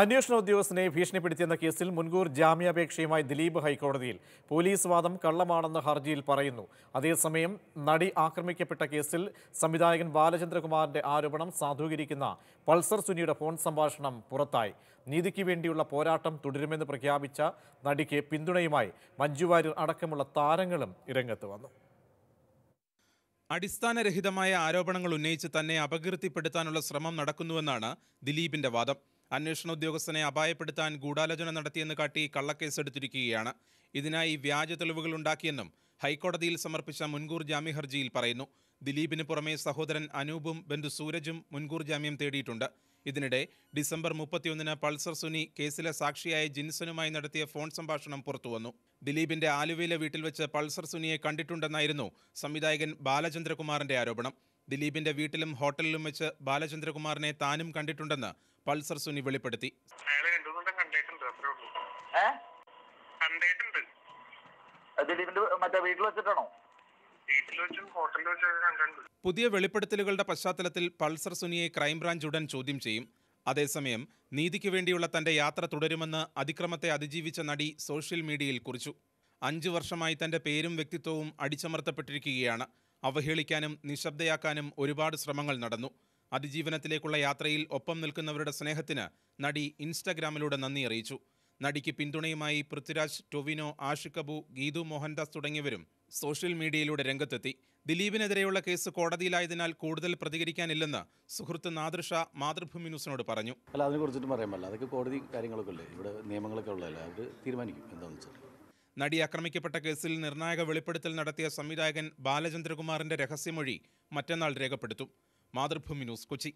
അന്വേഷണ ഉദ്യോഗസ്ഥനെ ഭീഷണിപ്പെടുത്തിയെന്ന കേസിൽ മുൻകൂർ ജാമ്യാപേക്ഷയുമായി ദിലീപ് ഹൈക്കോടതിയിൽ പോലീസ് വാദം കള്ളമാണെന്ന് ഹർജിയിൽ പറയുന്നു അതേസമയം നടി ആക്രമിക്കപ്പെട്ട കേസിൽ സംവിധായകൻ ബാലചന്ദ്രകുമാറിന്റെ ആരോപണം സാധൂകരിക്കുന്ന പൾസർ സുനിയുടെ ഫോൺ സംഭാഷണം പുറത്തായി നീതിക്ക് വേണ്ടിയുള്ള പോരാട്ടം തുടരുമെന്ന് പ്രഖ്യാപിച്ച നടിക്ക് പിന്തുണയുമായി മഞ്ജു വാര്യർ അടക്കമുള്ള താരങ്ങളും രംഗത്ത് വന്നു അടിസ്ഥാനരഹിതമായ ആരോപണങ്ങൾ ഉന്നയിച്ച് തന്നെ അപകീർത്തിപ്പെടുത്താനുള്ള ശ്രമം നടക്കുന്നുവെന്നാണ് ദിലീപിന്റെ വാദം അന്വേഷണ ഉദ്യോഗസ്ഥനെ അപായപ്പെടുത്താൻ ഗൂഢാലോചന നടത്തിയെന്ന് കാട്ടി കള്ളക്കേസെടുത്തിരിക്കുകയാണ് ഇതിനായി വ്യാജ തെളിവുകൾ ഉണ്ടാക്കിയെന്നും ഹൈക്കോടതിയിൽ സമർപ്പിച്ച മുൻകൂർ ജാമ്യ ഹർജിയിൽ പറയുന്നു ദിലീപിന് പുറമെ സഹോദരൻ അനൂപും ബന്ധു സൂരജും മുൻകൂർ ജാമ്യം തേടിയിട്ടുണ്ട് ഇതിനിടെ ഡിസംബർ മുപ്പത്തിയൊന്നിന് പൾസർ സുനി കേസിലെ സാക്ഷിയായ ജിൻസനുമായി നടത്തിയ ഫോൺ സംഭാഷണം പുറത്തുവന്നു ദിലീപിന്റെ ആലുവയിലെ വീട്ടിൽ വെച്ച് പൾസർ സുനിയെ കണ്ടിട്ടുണ്ടെന്നായിരുന്നു സംവിധായകൻ ബാലചന്ദ്രകുമാറിന്റെ ആരോപണം ദിലീപിന്റെ വീട്ടിലും ഹോട്ടലിലും വെച്ച് ബാലചന്ദ്രകുമാറിനെ താനും കണ്ടിട്ടുണ്ടെന്ന് പൾസർ സുനി വെളിപ്പെടുത്തി പുതിയ വെളിപ്പെടുത്തലുകളുടെ പശ്ചാത്തലത്തിൽ പൾസർ സുനിയെ ക്രൈംബ്രാഞ്ച് ഉടൻ ചോദ്യം ചെയ്യും അതേസമയം നീതിക്ക് വേണ്ടിയുള്ള തന്റെ യാത്ര തുടരുമെന്ന് അതിക്രമത്തെ അതിജീവിച്ച നടി സോഷ്യൽ മീഡിയയിൽ കുറിച്ചു അഞ്ചു വർഷമായി തന്റെ പേരും വ്യക്തിത്വവും അടിച്ചമർത്തപ്പെട്ടിരിക്കുകയാണ് അവഹേളിക്കാനും നിശബ്ദയാക്കാനും ഒരുപാട് ശ്രമങ്ങൾ നടന്നു അതിജീവനത്തിലേക്കുള്ള യാത്രയിൽ ഒപ്പം നിൽക്കുന്നവരുടെ സ്നേഹത്തിന് നടി ഇൻസ്റ്റഗ്രാമിലൂടെ നന്ദി അറിയിച്ചു നടിക്ക് പിന്തുണയുമായി പൃഥ്വിരാജ് ടൊവിനോ ആഷിഖ് കബു ഗീതു മോഹൻദാസ് തുടങ്ങിയവരും സോഷ്യൽ മീഡിയയിലൂടെ രംഗത്തെത്തി ദിലീപിനെതിരെയുള്ള കേസ് കോടതിയിലായതിനാൽ കൂടുതൽ പ്രതികരിക്കാനില്ലെന്ന് സുഹൃത്ത് നാദൃഷ മാതൃഭൂമി ന്യൂസിനോട് പറഞ്ഞു അല്ല അതിനെ കുറിച്ചിട്ട് പറയാൻ പറ്റില്ല അതൊക്കെ കോടതി കാര്യങ്ങളൊക്കെ അല്ലേ ഇവിടെ നിയമങ്ങളൊക്കെ ഉള്ളതല്ലേ അവർ തീരുമാനിക്കും എന്താണെന്ന് വെച്ചാൽ നടി ആക്രമിക്കപ്പെട്ട കേസിൽ നിർണായക വെളിപ്പെടുത്തൽ നടത്തിയ സംവിധായകൻ ബാലചന്ദ്രകുമാറിന്റെ രഹസ്യമൊഴി മറ്റന്നാൾ രേഖപ്പെടുത്തും മാതൃഭൂമി ന്യൂസ് കൊച്ചി